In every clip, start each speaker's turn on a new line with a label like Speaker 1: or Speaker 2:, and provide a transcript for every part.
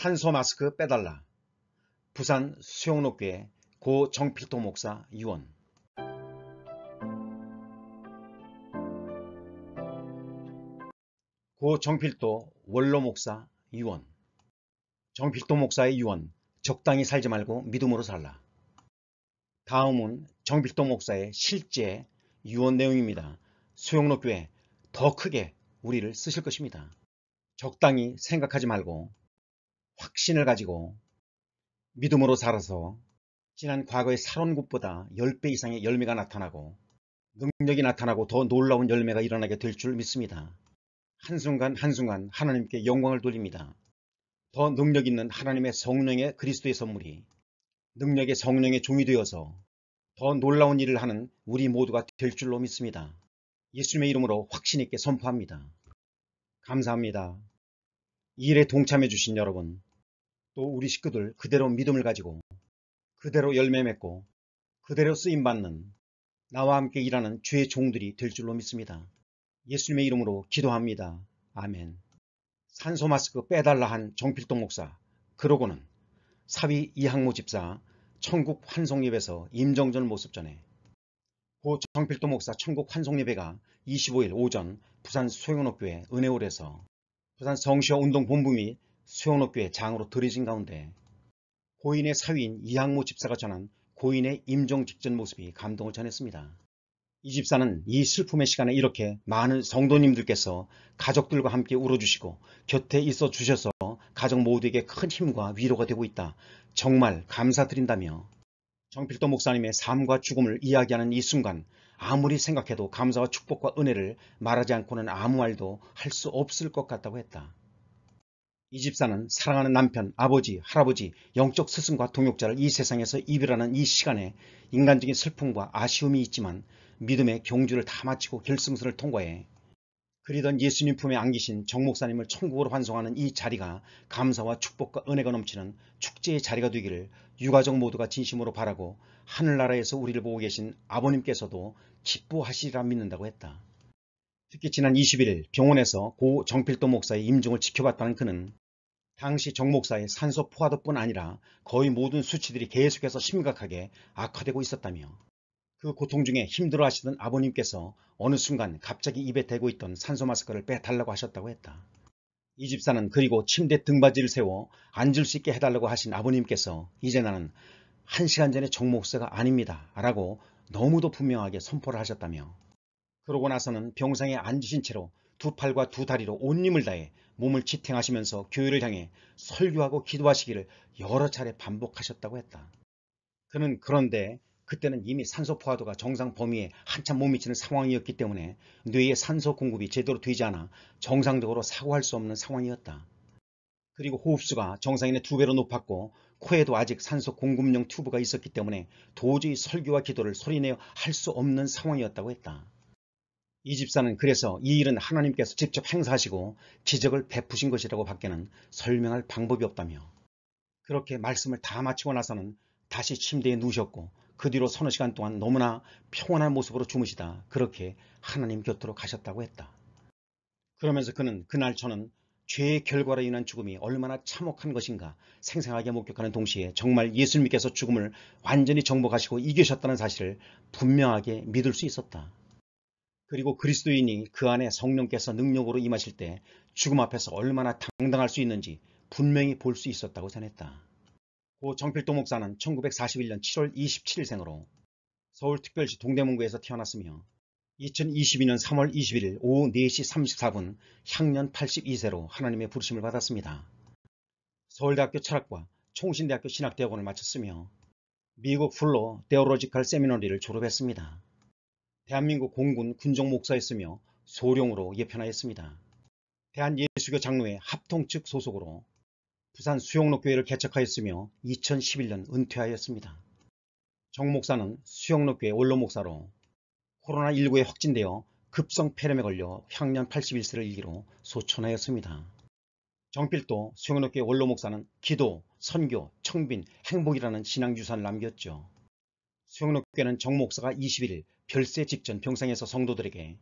Speaker 1: 산소 마스크 빼달라. 부산 수영록교의고 정필동 목사 유언 고 정필도 원로 목사 유언 정필도 목사의 유언 적당히 살지 말고 믿음으로 살라. 다음은 정필도 목사의 실제 유언 내용입니다. 수용록교에더 크게 우리를 쓰실 것입니다. 적당히 생각하지 말고 확신을 가지고 믿음으로 살아서 지난 과거의 사론굽보다 10배 이상의 열매가 나타나고 능력이 나타나고 더 놀라운 열매가 일어나게 될 줄 믿습니다. 한순간 한순간 하나님께 영광을 돌립니다. 더 능력 있는 하나님의 성령의 그리스도의 선물이 능력의 성령의 종이 되어서 더 놀라운 일을 하는 우리 모두가 될 줄로 믿습니다. 예수님의 이름으로 확신있게 선포합니다. 감사합니다. 이 일에 동참해 주신 여러분 또 우리 식구들 그대로 믿음을 가지고 그대로 열매 맺고 그대로 쓰임받는 나와 함께 일하는 주의 종들이 될 줄로 믿습니다. 예수님의 이름으로 기도합니다. 아멘 산소 마스크 빼달라 한 정필동 목사 그러고는 사위 이항모 집사 천국 환송예배에서 임정전 모습 전에 고 정필동 목사 천국 환송예배가 25일 오전 부산 소용옥교회 은혜홀에서 부산 성시어 운동본부 및 수영록교의 장으로 들이진 가운데 고인의 사위인 이항모 집사가 전한 고인의 임종 직전 모습이 감동을 전했습니다. 이 집사는 이 슬픔의 시간에 이렇게 많은 성도님들께서 가족들과 함께 울어주시고 곁에 있어 주셔서 가족 모두에게 큰 힘과 위로가 되고 있다. 정말 감사드린다며 정필도 목사님의 삶과 죽음을 이야기하는 이 순간 아무리 생각해도 감사와 축복과 은혜를 말하지 않고는 아무 말도 할 수 없을 것 같다고 했다. 이 집사는 사랑하는 남편, 아버지, 할아버지, 영적 스승과 동역자를 이 세상에서 이별하는 이 시간에 인간적인 슬픔과 아쉬움이 있지만 믿음의 경주를 다 마치고 결승선을 통과해 그리던 예수님 품에 안기신 정 목사님을 천국으로 환송하는 이 자리가 감사와 축복과 은혜가 넘치는 축제의 자리가 되기를 유가족 모두가 진심으로 바라고 하늘나라에서 우리를 보고 계신 아버님께서도 기뻐하시리라 믿는다고 했다. 특히 지난 21일 병원에서 고 정필도 목사의 임종을 지켜봤다는 그는 당시 정 목사의 산소 포화도뿐 아니라 거의 모든 수치들이 계속해서 심각하게 악화되고 있었다며 그 고통 중에 힘들어하시던 아버님께서 어느 순간 갑자기 입에 대고 있던 산소 마스크를 빼달라고 하셨다고 했다. 이 집사는 그리고 침대 등받이를 세워 앉을 수 있게 해달라고 하신 아버님께서 이제 나는 한 시간 전에 정 목사가 아닙니다 라고 너무도 분명하게 선포를 하셨다며 그러고 나서는 병상에 앉으신 채로 두 팔과 두 다리로 온 힘을 다해 몸을 지탱하시면서 교회를 향해 설교하고 기도하시기를 여러 차례 반복하셨다고 했다. 그는 그런데 그때는 이미 산소 포화도가 정상 범위에 한참 못 미치는 상황이었기 때문에 뇌의 산소 공급이 제대로 되지 않아 정상적으로 사고할 수 없는 상황이었다. 그리고 호흡수가 정상인의 두 배로 높았고 코에도 아직 산소 공급용 튜브가 있었기 때문에 도저히 설교와 기도를 소리내어 할 수 없는 상황이었다고 했다. 이 집사는 그래서 이 일은 하나님께서 직접 행사하시고 기적을 베푸신 것이라고 밖에는 설명할 방법이 없다며 그렇게 말씀을 다 마치고 나서는 다시 침대에 누우셨고 그 뒤로 서너 시간 동안 너무나 평온한 모습으로 주무시다 그렇게 하나님 곁으로 가셨다고 했다. 그러면서 그는 그날 저는 죄의 결과로 인한 죽음이 얼마나 참혹한 것인가 생생하게 목격하는 동시에 정말 예수님께서 죽음을 완전히 정복하시고 이기셨다는 사실을 분명하게 믿을 수 있었다. 그리고 그리스도인이 그 안에 성령께서 능력으로 임하실 때 죽음 앞에서 얼마나 당당할 수 있는지 분명히 볼 수 있었다고 전했다. 고 정필도 목사는 1941년 7월 27일 생으로 서울특별시 동대문구에서 태어났으며 2022년 3월 21일 오후 4시 34분 향년 82세로 하나님의 부르심을 받았습니다. 서울대학교 철학과 총신대학교 신학대학원을 마쳤으며 미국 플로 데오로지컬 세미너리를 졸업했습니다. 대한민국 공군 군종 목사였으며 소령으로 예편하였습니다. 대한예수교 장로회 합통 측 소속으로 부산 수영록교회를 개척하였으며 2011년 은퇴하였습니다. 정 목사는 수영록교회 원로목사로 코로나19에 확진되어 급성 폐렴에 걸려 향년 81세를 일기로 소천하였습니다. 정필도 수영록교회 원로목사는 기도, 선교, 청빈, 행복이라는 신앙 유산을 남겼죠. 수영록교회는 정 목사가 21일 별세 직전 평상에서 성도들에게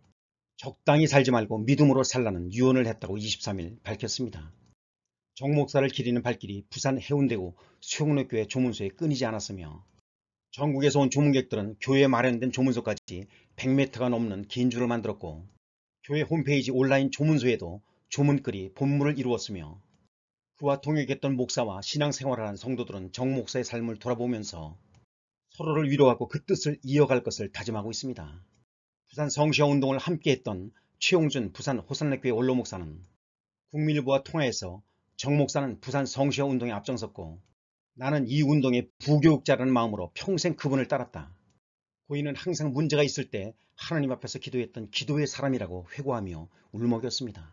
Speaker 1: 적당히 살지 말고 믿음으로 살라는 유언을 했다고 23일 밝혔습니다. 정 목사를 기리는 발길이 부산 해운대구 수용로교회 조문소에 끊이지 않았으며 전국에서 온 조문객들은 교회 마련된 조문소까지 100m가 넘는 긴 줄을 만들었고 교회 홈페이지 온라인 조문소에도 조문글이 본문을 이루었으며 그와 동역했던 목사와 신앙생활을 한 성도들은 정 목사의 삶을 돌아보면서 서로를 위로하고 그 뜻을 이어갈 것을 다짐하고 있습니다. 부산 성시형 운동을 함께했던 최용준 부산 호산학교의 원로 목사는 국민일보와 통화에서 정 목사는 부산 성시형 운동에 앞장섰고 나는 이 운동의 부교육자라는 마음으로 평생 그분을 따랐다. 고인은 항상 문제가 있을 때 하나님 앞에서 기도했던 기도의 사람이라고 회고하며 울먹였습니다.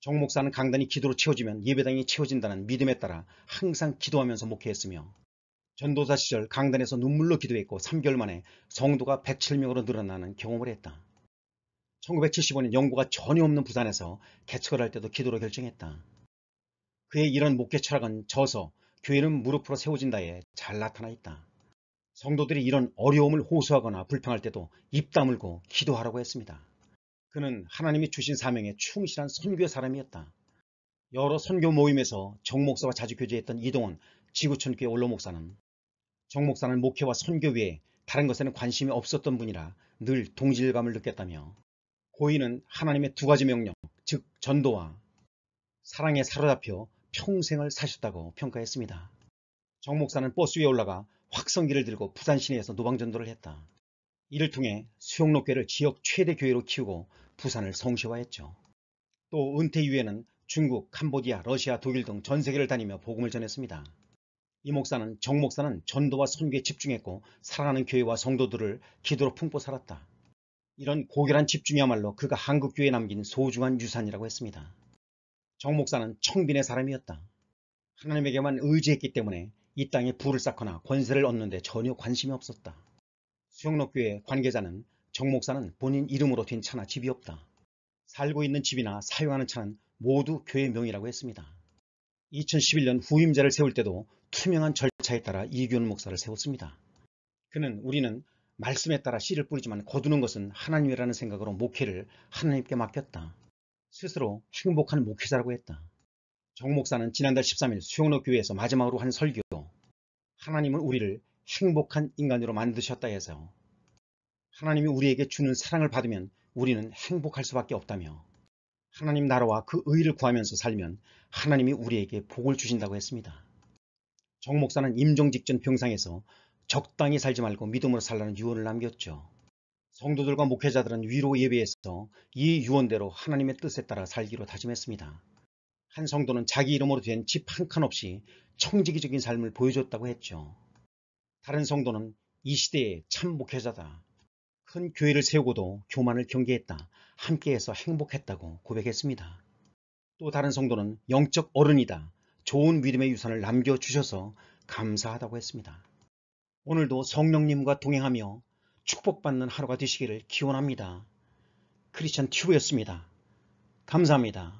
Speaker 1: 정 목사는 강단이 기도로 채워지면 예배당이 채워진다는 믿음에 따라 항상 기도하면서 목회했으며 전도사 시절 강단에서 눈물로 기도했고 3개월 만에 성도가 107명으로 늘어나는 경험을 했다. 1975년 연구가 전혀 없는 부산에서 개척을 할 때도 기도로 결정했다. 그의 이런 목회 철학은 저서 교회는 무릎으로 세워진다에 잘 나타나 있다. 성도들이 이런 어려움을 호소하거나 불평할 때도 입 다물고 기도하라고 했습니다. 그는 하나님이 주신 사명에 충실한 선교 사람이었다. 여러 선교 모임에서 정목사와 자주 교제했던 이동은 지구촌교회 원로 목사는 정 목사는 목회와 선교 외에 다른 것에는 관심이 없었던 분이라 늘 동질감을 느꼈다며 고인은 하나님의 두 가지 명령, 즉 전도와 사랑에 사로잡혀 평생을 사셨다고 평가했습니다. 정 목사는 버스 위에 올라가 확성기를 들고 부산 시내에서 노방전도를 했다. 이를 통해 수용록교를 지역 최대 교회로 키우고 부산을 성시화했죠. 또 은퇴 이후에는 중국, 캄보디아, 러시아, 독일 등 전 세계를 다니며 복음을 전했습니다. 이 목사는 정 목사는 전도와 선교에 집중했고 사랑하는 교회와 성도들을 기도로 품고 살았다. 이런 고결한 집중이야말로 그가 한국 교회에 남긴 소중한 유산이라고 했습니다. 정 목사는 청빈의 사람이었다. 하나님에게만 의지했기 때문에 이 땅에 불을 쌓거나 권세를 얻는데 전혀 관심이 없었다. 수영록교회 관계자는 정 목사는 본인 이름으로 된 차나 집이 없다. 살고 있는 집이나 사용하는 차는 모두 교회 명이라고 했습니다. 2011년 후임자를 세울 때도 투명한 절차에 따라 이규현 목사를 세웠습니다. 그는 우리는 말씀에 따라 씨를 뿌리지만 거두는 것은 하나님이라는 생각으로 목회를 하나님께 맡겼다. 스스로 행복한 목회자라고 했다. 정 목사는 지난달 13일 수영로 교회에서 마지막으로 한 설교 하나님은 우리를 행복한 인간으로 만드셨다 해서 하나님이 우리에게 주는 사랑을 받으면 우리는 행복할 수밖에 없다며 하나님 나라와 그 의를 구하면서 살면 하나님이 우리에게 복을 주신다고 했습니다. 정 목사는 임종 직전 병상에서 적당히 살지 말고 믿음으로 살라는 유언을 남겼죠. 성도들과 목회자들은 위로 예배에서 이 유언대로 하나님의 뜻에 따라 살기로 다짐했습니다. 한 성도는 자기 이름으로 된 집 한 칸 없이 청지기적인 삶을 보여줬다고 했죠. 다른 성도는 이 시대의 참 목회자다. 큰 교회를 세우고도 교만을 경계했다. 함께해서 행복했다고 고백했습니다. 또 다른 성도는 영적 어른이다. 좋은 믿음의 유산을 남겨주셔서 감사하다고 했습니다. 오늘도 성령님과 동행하며 축복받는 하루가 되시기를 기원합니다. 크리스천 튜브였습니다. 감사합니다.